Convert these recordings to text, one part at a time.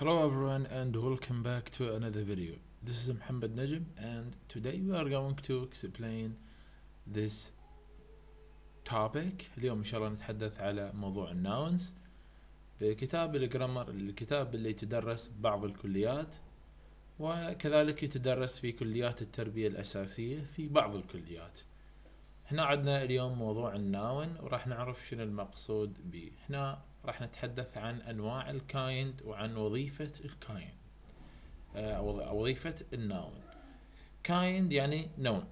Hello everyone and welcome back to another video. This is Muhammad Najm and today we are going to explain this topic. اليوم ان شاء الله نتحدث على موضوع الناونز بكتاب الجرامر الكتاب اللي يتدرس بعض الكليات وكذلك يتدرس في كليات التربية الأساسية في بعض الكليات. هنا عندنا اليوم موضوع الناون وراح نعرف شنو المقصود به هنا راح نتحدث عن انواع الكايند وعن وظيفة الكايند آه، وظيفة الناون كايند يعني نوع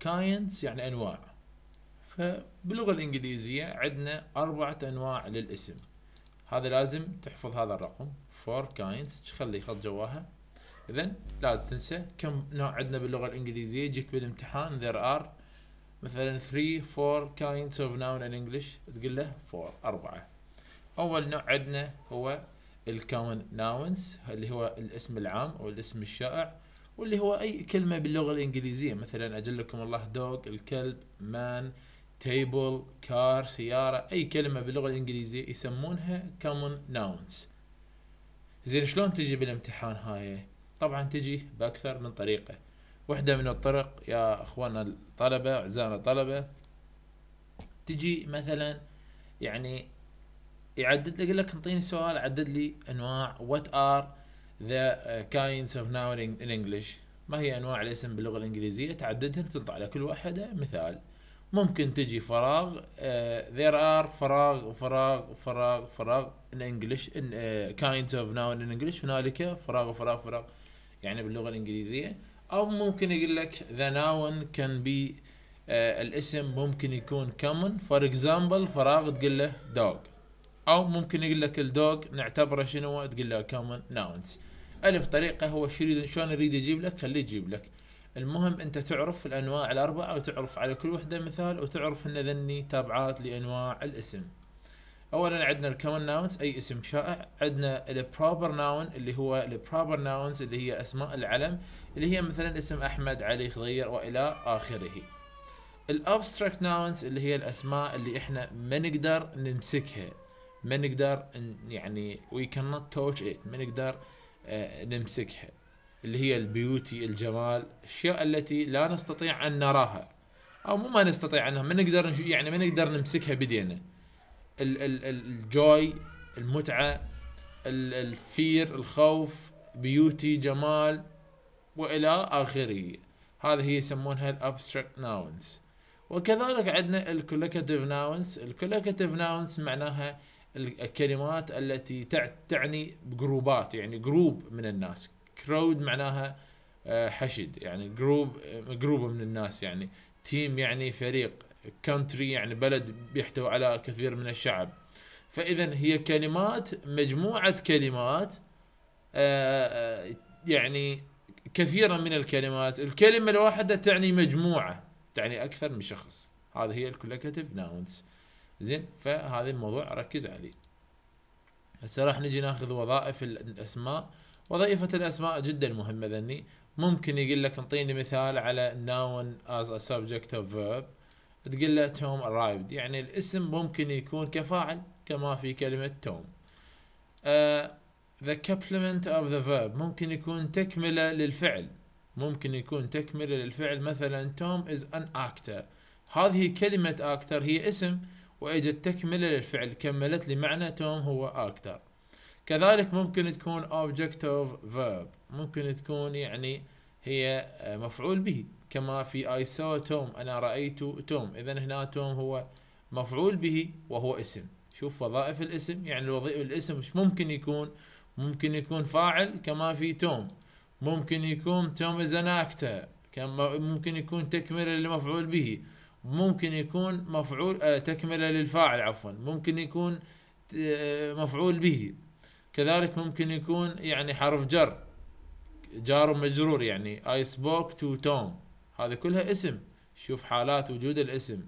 كايندز يعني انواع فباللغة الانجليزية عندنا اربعة انواع للاسم هذا لازم تحفظ هذا الرقم فور كايندز تخلي خط جواها اذا لا تنسى كم نوع عندنا باللغة الانجليزية يجيك بالامتحان there are مثلا 3 4 kinds of noun in English تقول له 4 أربعة أول نوع عندنا هو الكومن ناونز اللي هو الاسم العام أو الاسم الشائع واللي هو أي كلمة باللغة الإنجليزية مثلا أجلكم الله دوغ الكلب مان تيبل كار سيارة أي كلمة باللغة الإنجليزية يسمونها common nouns زين شلون تجي بالامتحان هاي طبعا تجي بأكثر من طريقة وحده من الطرق يا اخواننا الطلبه اعزائنا الطلبه تجي مثلا يعني يعدد لك يقول لك انطيني سؤال عدد لي انواع وات ار ذا كاينز اوف ناون ان انجلش ما هي انواع الاسم باللغه الانجليزيه تعددها تنطع على كل واحده مثال ممكن تجي فراغ uh, آه، ار فراغ فراغ فراغ فراغ ان انجلش ان كاينز اوف ناون ان انجلش هنالك فراغ فراغ فراغ يعني باللغه الانجليزيه او ممكن يقول لك ذا ناون كان بي الاسم ممكن يكون كومن فور اكزامبل فراغ تقول له دوغ او ممكن يقول لك الدوغ نعتبره شنو تقول له كومن ناونز الف طريقه هو شلون يريد يجيب لك خليه يجيب لك المهم انت تعرف الانواع الاربعه وتعرف على كل وحده مثال وتعرف ان ذني تابعات لانواع الاسم اولا عندنا الكومن ناونز اي اسم شائع عندنا البروبر ناون اللي هو البروبر ناونز اللي هي اسماء العلم اللي هي مثلا اسم احمد علي خضير والى اخره الابستراكت ناونز اللي هي الاسماء اللي احنا ما نقدر نمسكها ما نقدر يعني وي كانت توتش ات ما نقدر آه، نمسكها اللي هي البيوتي الجمال الاشياء التي لا نستطيع ان نراها او مو ما نستطيع انها ما نقدر يعني ما نقدر نمسكها بدينا الجوي المتعة الفير الخوف بيوتي جمال وإلى آخره هذه هي يسمونها الابستراكت ناونز وكذلك عندنا الكولكتيف ناونز الكولكتيف ناونز معناها الكلمات التي تعني جروبات يعني جروب من الناس كرود معناها آه، حشد يعني جروب جروب من الناس يعني تيم يعني فريق كونتري يعني بلد بيحتوي على كثير من الشعب فاذا هي كلمات مجموعه كلمات آه، آه، يعني كثيرا من الكلمات الكلمه الواحده تعني مجموعه تعني اكثر من شخص هذه هي الكولكتيف ناونز زين فهذا الموضوع ركز عليه هسه راح نجي ناخذ وظائف الاسماء وظيفه الاسماء جدا مهمه ذني ممكن يقول لك انطيني مثال على noun as a subject of verb تقول له توم ارايفد يعني الاسم ممكن يكون كفاعل كما في كلمة توم uh, the complement of the verb ممكن يكون تكملة للفعل ممكن يكون تكملة للفعل مثلا توم is an actor هذه كلمة actor هي اسم وإجت تكملة للفعل كملت لي معنى توم هو actor كذلك ممكن تكون object of verb ممكن تكون يعني هي مفعول به كما في ايسو توم انا رايت توم اذا هنا توم هو مفعول به وهو اسم شوف وظائف الاسم يعني الوظيفه الاسم مش ممكن يكون ممكن يكون فاعل كما في توم ممكن يكون توم از ان كما ممكن يكون تكمله لمفعول به ممكن يكون مفعول آه، تكمله للفاعل عفوا ممكن يكون آه، مفعول به كذلك ممكن يكون يعني حرف جر جار ومجرور يعني I spoke to Tom هذا كلها اسم شوف حالات وجود الاسم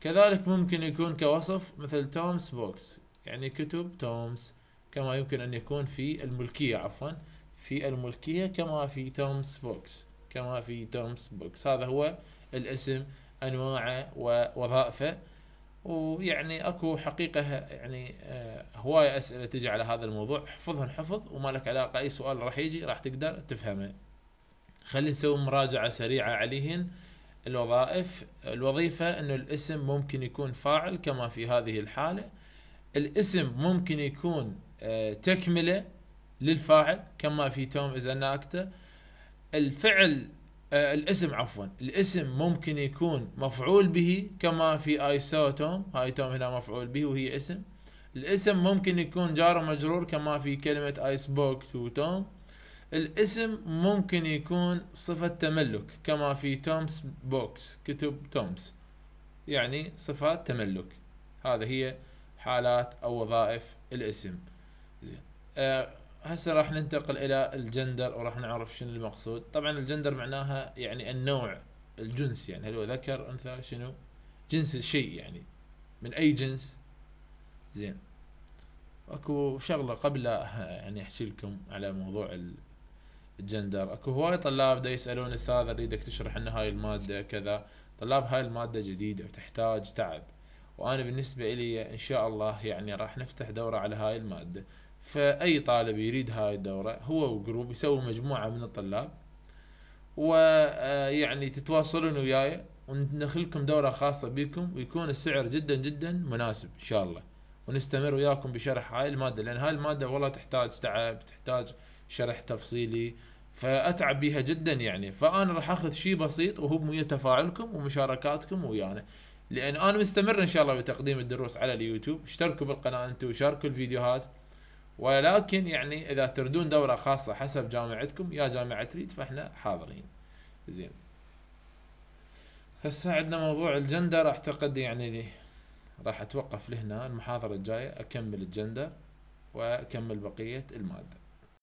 كذلك ممكن يكون كوصف مثل تومس بوكس يعني كتب تومس كما يمكن أن يكون في الملكية عفوا في الملكية كما في تومس بوكس كما في تومس بوكس هذا هو الاسم أنواعه ووظائفه ويعني اكو حقيقه يعني آه، هوايه اسئله تجي على هذا الموضوع احفظهم حفظ وما لك علاقه اي سؤال راح يجي راح تقدر تفهمه خلينا نسوي مراجعه سريعه عليهن الوظائف الوظيفه انه الاسم ممكن يكون فاعل كما في هذه الحاله الاسم ممكن يكون آه، تكمله للفاعل كما في توم از ان اكتر الفعل آه، الاسم عفوا الاسم ممكن يكون مفعول به كما في اي سو توم هاي توم هنا مفعول به وهي اسم الاسم ممكن يكون جار ومجرور كما في كلمة اي سبوك تو توم الاسم ممكن يكون صفة تملك كما في تومس بوكس كتب تومس يعني صفات تملك هذا هي حالات أو وظائف الاسم زين أه هسه راح ننتقل إلى الجندر وراح نعرف شنو المقصود طبعا الجندر معناها يعني النوع الجنس يعني هل هو ذكر أنثى شنو جنس الشيء يعني من أي جنس زين اكو شغله قبل يعني احكي لكم على موضوع جندر اكو هواي طلاب دا يسالون استاذ اريدك تشرح لنا هاي الماده كذا طلاب هاي الماده جديده وتحتاج تعب وانا بالنسبه لي ان شاء الله يعني راح نفتح دوره على هاي الماده فاي طالب يريد هاي الدوره هو وجروب يسوي مجموعه من الطلاب ويعني آه، تتواصلون وياي وندخلكم دورة خاصة بكم ويكون السعر جدا جدا مناسب إن شاء الله ونستمر وياكم بشرح هاي المادة لأن هاي المادة والله تحتاج تعب تحتاج شرح تفصيلي فاتعب بيها جدا يعني فانا راح اخذ شيء بسيط وهو بمية تفاعلكم ومشاركاتكم ويانا لان انا مستمر ان شاء الله بتقديم الدروس على اليوتيوب اشتركوا بالقناه انتم وشاركوا الفيديوهات ولكن يعني اذا تردون دوره خاصه حسب جامعتكم يا جامعه ريد فاحنا حاضرين زين هسه عندنا موضوع الجندر اعتقد يعني راح اتوقف لهنا المحاضره الجايه اكمل الجندر واكمل بقيه الماده